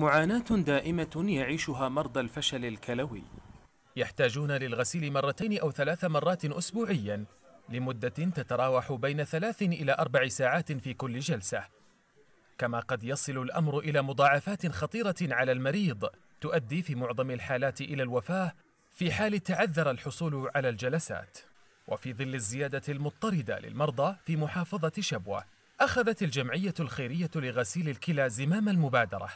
معاناة دائمة يعيشها مرضى الفشل الكلوي يحتاجون للغسيل مرتين أو ثلاث مرات أسبوعياً لمدة تتراوح بين ثلاث إلى أربع ساعات في كل جلسة كما قد يصل الأمر إلى مضاعفات خطيرة على المريض تؤدي في معظم الحالات إلى الوفاة في حال تعذر الحصول على الجلسات وفي ظل الزيادة المضطردة للمرضى في محافظة شبوة أخذت الجمعية الخيرية لغسيل الكلى زمام المبادرة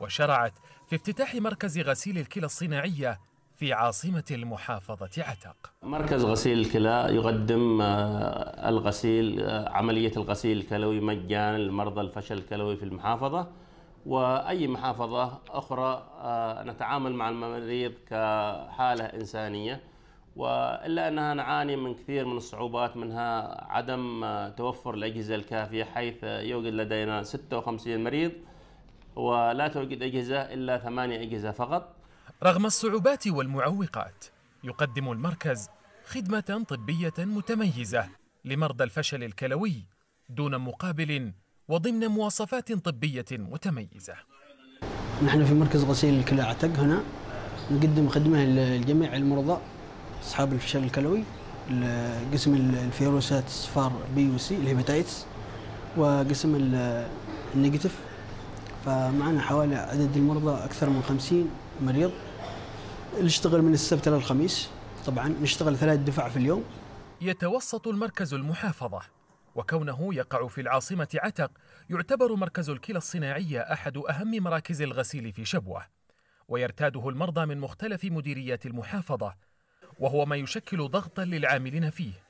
وشرعت في افتتاح مركز غسيل الكلى الصناعية في عاصمة المحافظة عتق مركز غسيل الكلى يقدم آه، الغسيل آه، عملية الغسيل الكلوي مجانا لمرضى الفشل الكلوي في المحافظة وأي محافظة أخرى آه، نتعامل مع المريض كحالة إنسانية وإلا أنها نعاني من كثير من الصعوبات منها عدم توفر الأجهزة الكافية حيث يوجد لدينا 56 مريض ولا توجد أجهزة إلا ثمانية أجهزة فقط رغم الصعوبات والمعوقات يقدم المركز خدمة طبية متميزة لمرضى الفشل الكلوي دون مقابل وضمن مواصفات طبية متميزة نحن في مركز غسيل الكلى عتق هنا نقدم خدمة لجميع المرضى أصحاب الفشل الكلوي قسم الفيروسات الصفار بي وسي الهيباتايتس وقسم النيجاتيف فمعنا حوالي عدد المرضى أكثر من 50 مريض نشتغل من السبت للخميس طبعا نشتغل ثلاث دفع في اليوم يتوسط المركز المحافظة وكونه يقع في العاصمة عتق يعتبر مركز الكلى الصناعية أحد أهم مراكز الغسيل في شبوة ويرتاده المرضى من مختلف مديريات المحافظة وهو ما يشكل ضغطا للعاملين فيه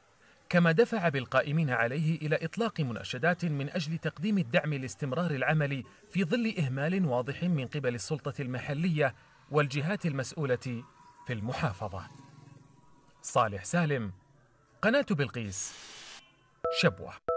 كما دفع بالقائمين عليه إلى إطلاق مناشدات من أجل تقديم الدعم لاستمرار العمل في ظل إهمال واضح من قبل السلطة المحلية والجهات المسؤولة في المحافظة صالح سالم قناة بلقيس شبوه